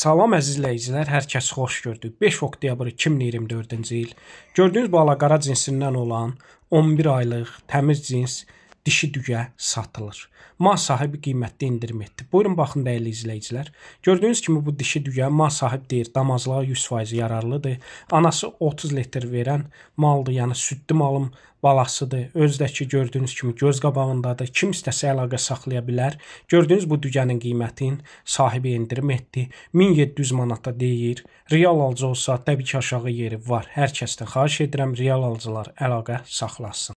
Salam əziz izləyicilər, hər kəs xoş gördük. 5 oktyabr 2024-cü il. Gördüyünüz bala qara cinsindən olan 11 aylıq təmiz cins dişi düyə satılır. Ma sahibi qiymətdə endirim etdi. Buyurun baxın dəyərli izləyicilər. Gördüyünüz kimi bu dişi düyə ma sahib deyir, damazlığa 100% yararlıdır. Anası 30 litr verən maldır, yəni südlü malım balasıdır. Özü də ki gördüyünüz kimi göz qabağındadır. Kim istəsə əlaqə saxlaya bilər. Gördüyünüz bu düyənin qiymətin sahibi endirim etdi. 1700 manata deyir. Real alıcı olsa təbii ki aşağı yeri var. Hər kəsdən xahiş edirəm real alıcılar əlaqə saxlasın.